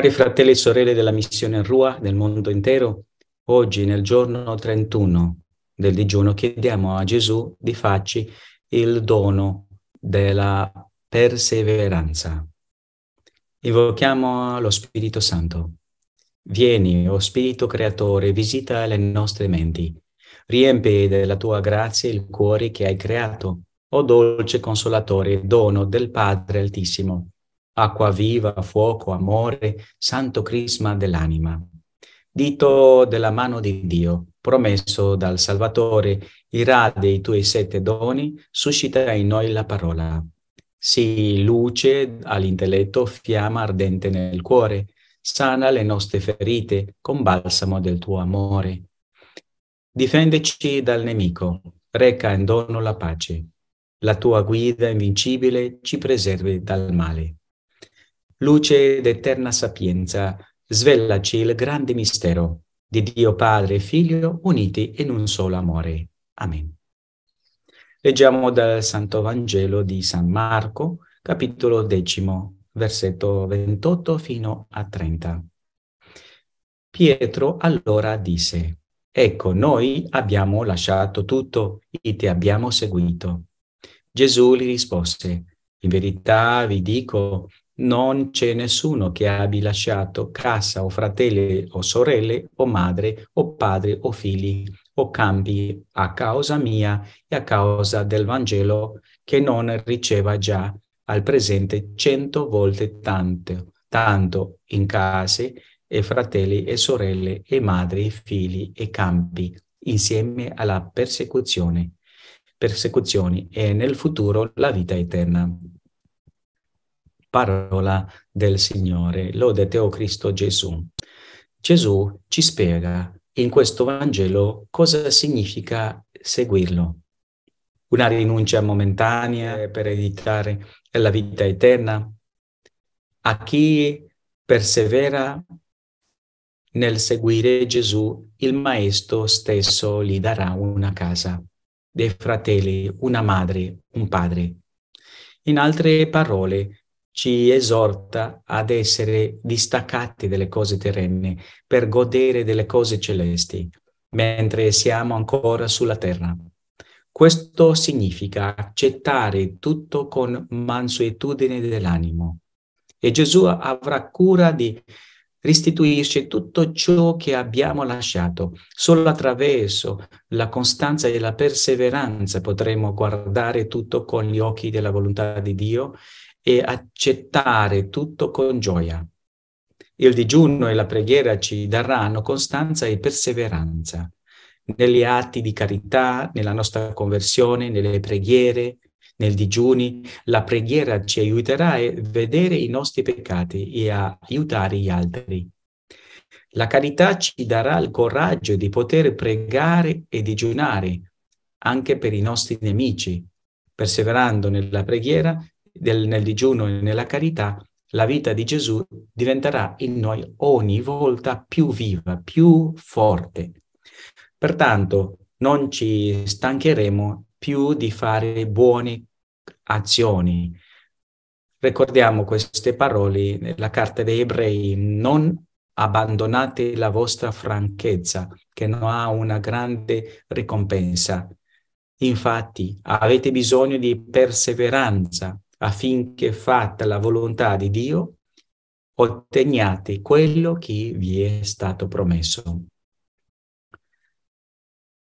Cari fratelli e sorelle della missione Rua del mondo intero, oggi nel giorno 31 del digiuno chiediamo a Gesù di farci il dono della perseveranza. Invochiamo lo Spirito Santo. Vieni, o oh Spirito Creatore, visita le nostre menti. Riempi della tua grazia il cuore che hai creato, o oh dolce consolatore, dono del Padre Altissimo acqua viva, fuoco, amore, santo crisma dell'anima. Dito della mano di Dio, promesso dal Salvatore, irade i tuoi sette doni, susciterà in noi la parola. Si luce all'intelletto, fiamma ardente nel cuore, sana le nostre ferite con balsamo del tuo amore. Difendeci dal nemico, reca in dono la pace. La tua guida invincibile ci preservi dal male luce d'eterna sapienza, svelaci il grande mistero di Dio Padre e Figlio uniti in un solo amore. Amen. Leggiamo dal Santo Vangelo di San Marco, capitolo decimo, versetto 28 fino a 30. Pietro allora disse, Ecco, noi abbiamo lasciato tutto e ti abbiamo seguito. Gesù gli rispose, In verità vi dico non c'è nessuno che abbia lasciato casa o fratelli o sorelle o madre o padre o figli o campi a causa mia e a causa del Vangelo che non riceva già al presente cento volte tanto, tanto in case e fratelli e sorelle e madri e figli e campi insieme alla persecuzione, persecuzioni e nel futuro la vita eterna parola del Signore. Lode Teo Cristo Gesù. Gesù ci spiega in questo Vangelo cosa significa seguirlo. Una rinuncia momentanea per ereditare la vita eterna. A chi persevera nel seguire Gesù, il Maestro stesso gli darà una casa, dei fratelli, una madre, un padre. In altre parole, ci esorta ad essere distaccati dalle cose terrene per godere delle cose celesti, mentre siamo ancora sulla terra. Questo significa accettare tutto con mansuetudine dell'animo e Gesù avrà cura di restituirci tutto ciò che abbiamo lasciato. Solo attraverso la costanza e la perseveranza potremo guardare tutto con gli occhi della volontà di Dio e accettare tutto con gioia. Il digiuno e la preghiera ci daranno costanza e perseveranza negli atti di carità, nella nostra conversione, nelle preghiere, nel digiuni. La preghiera ci aiuterà a vedere i nostri peccati e a aiutare gli altri. La carità ci darà il coraggio di poter pregare e digiunare anche per i nostri nemici. Perseverando nella preghiera del, nel digiuno e nella carità, la vita di Gesù diventerà in noi ogni volta più viva, più forte. Pertanto non ci stancheremo più di fare buone azioni. Ricordiamo queste parole nella carta dei ebrei, non abbandonate la vostra franchezza, che non ha una grande ricompensa. Infatti avete bisogno di perseveranza affinché fatta la volontà di Dio otteniate quello che vi è stato promesso.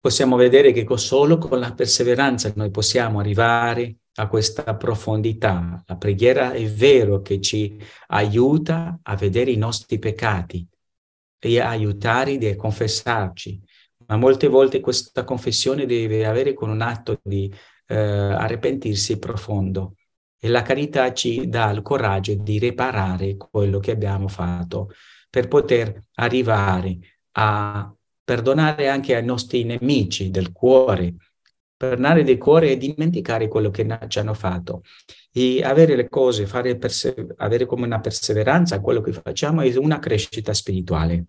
Possiamo vedere che solo con la perseveranza noi possiamo arrivare a questa profondità. La preghiera è vero che ci aiuta a vedere i nostri peccati e a aiutare a confessarci, ma molte volte questa confessione deve avere con un atto di eh, arrepentirsi profondo e la carità ci dà il coraggio di riparare quello che abbiamo fatto per poter arrivare a perdonare anche ai nostri nemici del cuore, perdonare del cuore e dimenticare quello che ci hanno fatto. E avere le cose, perse- avere come una perseveranza quello che facciamo è una crescita spirituale.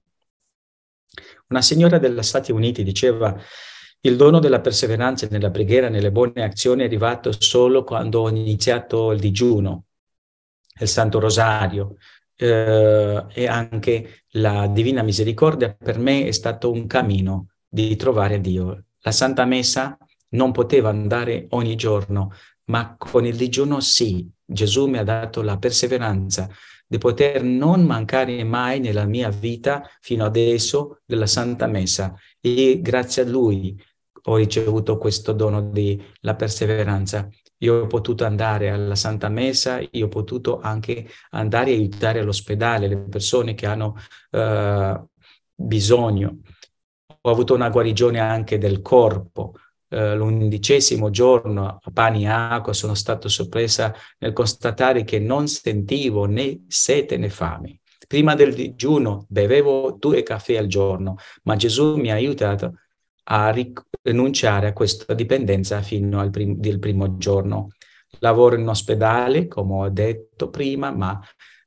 Una signora degli Stati Uniti diceva il dono della perseveranza nella preghiera, nelle buone azioni è arrivato solo quando ho iniziato il digiuno, il Santo Rosario eh, e anche la Divina Misericordia. Per me è stato un cammino di trovare Dio. La Santa Messa non poteva andare ogni giorno, ma con il digiuno sì. Gesù mi ha dato la perseveranza di poter non mancare mai nella mia vita fino adesso della Santa Messa e grazie a Lui ho ricevuto questo dono della perseveranza. Io ho potuto andare alla Santa Messa, io ho potuto anche andare a aiutare all'ospedale le persone che hanno eh, bisogno. Ho avuto una guarigione anche del corpo. Eh, l'undicesimo giorno, a pane e acqua, sono stato sorpresa nel constatare che non sentivo né sete né fame. Prima del digiuno bevevo due caffè al giorno, ma Gesù mi ha aiutato a rinunciare a questa dipendenza fino al prim- primo giorno. Lavoro in ospedale, come ho detto prima, ma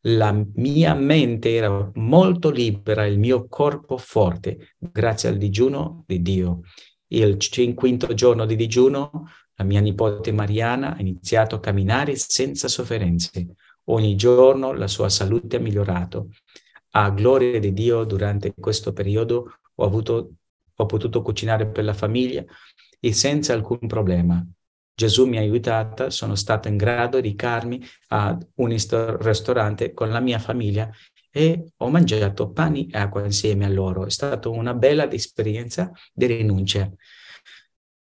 la mia mente era molto libera, il mio corpo forte, grazie al digiuno di Dio. Il c- quinto giorno di digiuno, la mia nipote Mariana ha iniziato a camminare senza sofferenze. Ogni giorno la sua salute ha migliorato. A gloria di Dio, durante questo periodo ho avuto ho potuto cucinare per la famiglia e senza alcun problema. Gesù mi ha aiutata, sono stato in grado di recarmi ad un ristorante con la mia famiglia e ho mangiato pani e acqua insieme a loro. È stata una bella esperienza di rinuncia.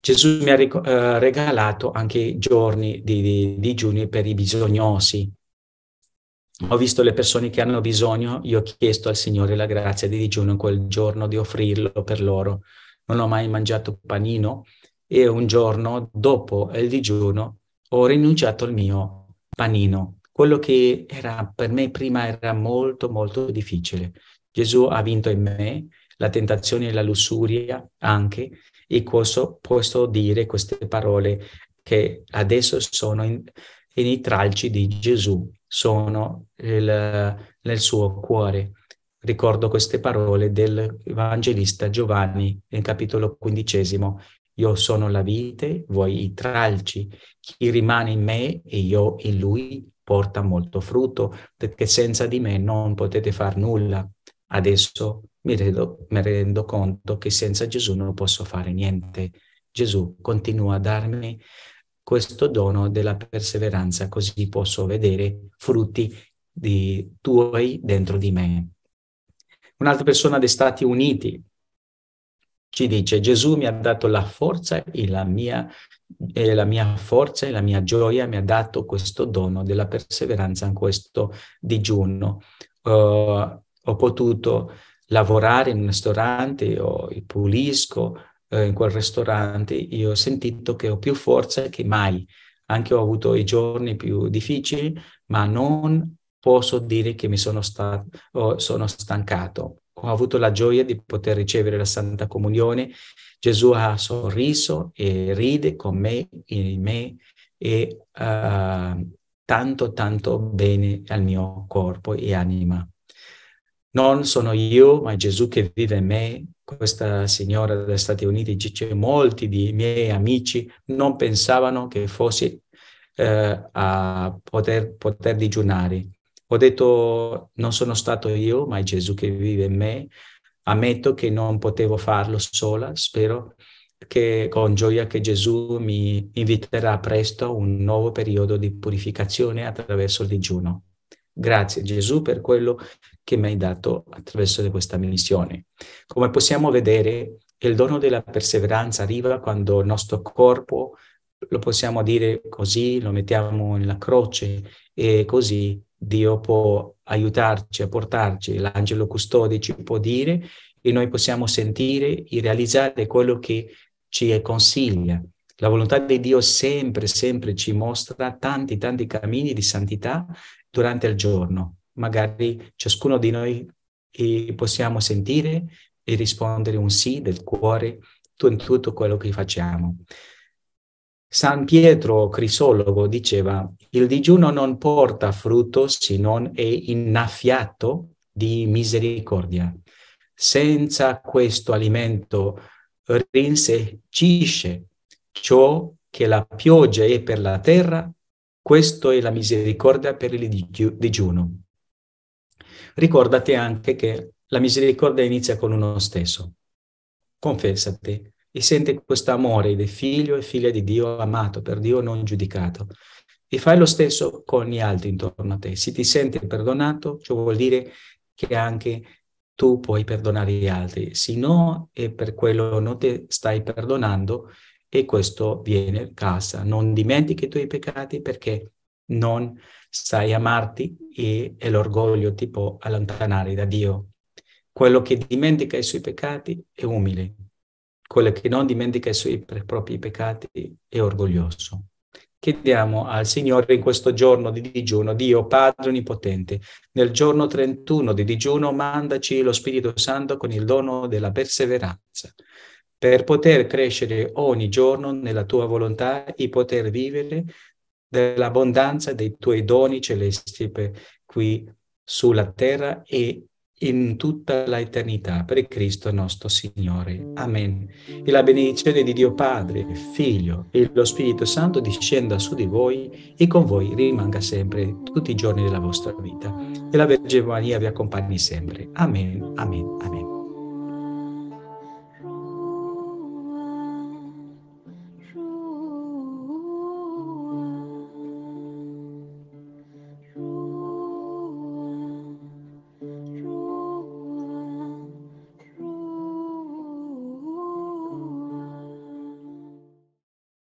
Gesù mi ha eh, regalato anche giorni di, di digiuni per i bisognosi, ho visto le persone che hanno bisogno, io ho chiesto al Signore la grazia di digiuno in quel giorno di offrirlo per loro. Non ho mai mangiato panino e un giorno dopo il digiuno ho rinunciato al mio panino, quello che era per me prima era molto molto difficile. Gesù ha vinto in me la tentazione e la lussuria anche e posso, posso dire queste parole che adesso sono in, nei tralci di Gesù sono il, nel suo cuore. Ricordo queste parole dell'Evangelista Giovanni nel capitolo quindicesimo. Io sono la vite, voi i tralci. Chi rimane in me e io in lui porta molto frutto, perché senza di me non potete far nulla. Adesso mi rendo, mi rendo conto che senza Gesù non posso fare niente. Gesù continua a darmi questo dono della perseveranza, così posso vedere frutti di tuoi dentro di me. Un'altra persona degli Stati Uniti ci dice Gesù mi ha dato la forza e la mia, e la mia forza e la mia gioia mi ha dato questo dono della perseveranza in questo digiuno. Uh, ho potuto lavorare in un ristorante, io pulisco, eh, in quel ristorante, io ho sentito che ho più forza che mai. Anche ho avuto i giorni più difficili, ma non posso dire che mi sono, sta- oh, sono stancato. Ho avuto la gioia di poter ricevere la Santa Comunione. Gesù ha sorriso e ride con me, in me e uh, tanto, tanto bene al mio corpo e anima. Non sono io, ma Gesù che vive in me questa signora degli Stati Uniti dice molti dei miei amici non pensavano che fossi eh, a poter, poter digiunare. Ho detto non sono stato io, ma è Gesù che vive in me. Ammetto che non potevo farlo sola, spero che con gioia che Gesù mi inviterà presto a un nuovo periodo di purificazione attraverso il digiuno. Grazie Gesù per quello che che mi hai dato attraverso questa missione. Come possiamo vedere, il dono della perseveranza arriva quando il nostro corpo, lo possiamo dire così, lo mettiamo nella croce e così Dio può aiutarci a portarci, l'angelo custode ci può dire e noi possiamo sentire e realizzare quello che ci consiglia. La volontà di Dio sempre, sempre ci mostra tanti, tanti cammini di santità durante il giorno magari ciascuno di noi possiamo sentire e rispondere un sì del cuore in tutto quello che facciamo. San Pietro Crisologo diceva, il digiuno non porta frutto se non è innaffiato di misericordia. Senza questo alimento rinsecisce ciò che la pioggia è per la terra, questo è la misericordia per il digiuno. Ricordati anche che la misericordia inizia con uno stesso. Confessati e senti questo amore di figlio e figlia di Dio amato, per Dio non giudicato. E fai lo stesso con gli altri intorno a te. Se ti senti perdonato, ciò vuol dire che anche tu puoi perdonare gli altri. Se no, e per quello non ti stai perdonando, e questo viene a casa. Non dimentichi i tuoi peccati perché non sai amarti e, e l'orgoglio ti può allontanare da Dio. Quello che dimentica i suoi peccati è umile, quello che non dimentica i suoi propri peccati è orgoglioso. Chiediamo al Signore in questo giorno di digiuno, Dio Padre Onnipotente, nel giorno 31 di digiuno mandaci lo Spirito Santo con il dono della perseveranza, per poter crescere ogni giorno nella tua volontà e poter vivere dell'abbondanza dei tuoi doni celesti qui sulla terra e in tutta l'eternità per Cristo nostro Signore. Amen. E la benedizione di Dio Padre, Figlio e lo Spirito Santo discenda su di voi e con voi rimanga sempre tutti i giorni della vostra vita. E la Vergine Maria vi accompagni sempre. Amen, amen, amen.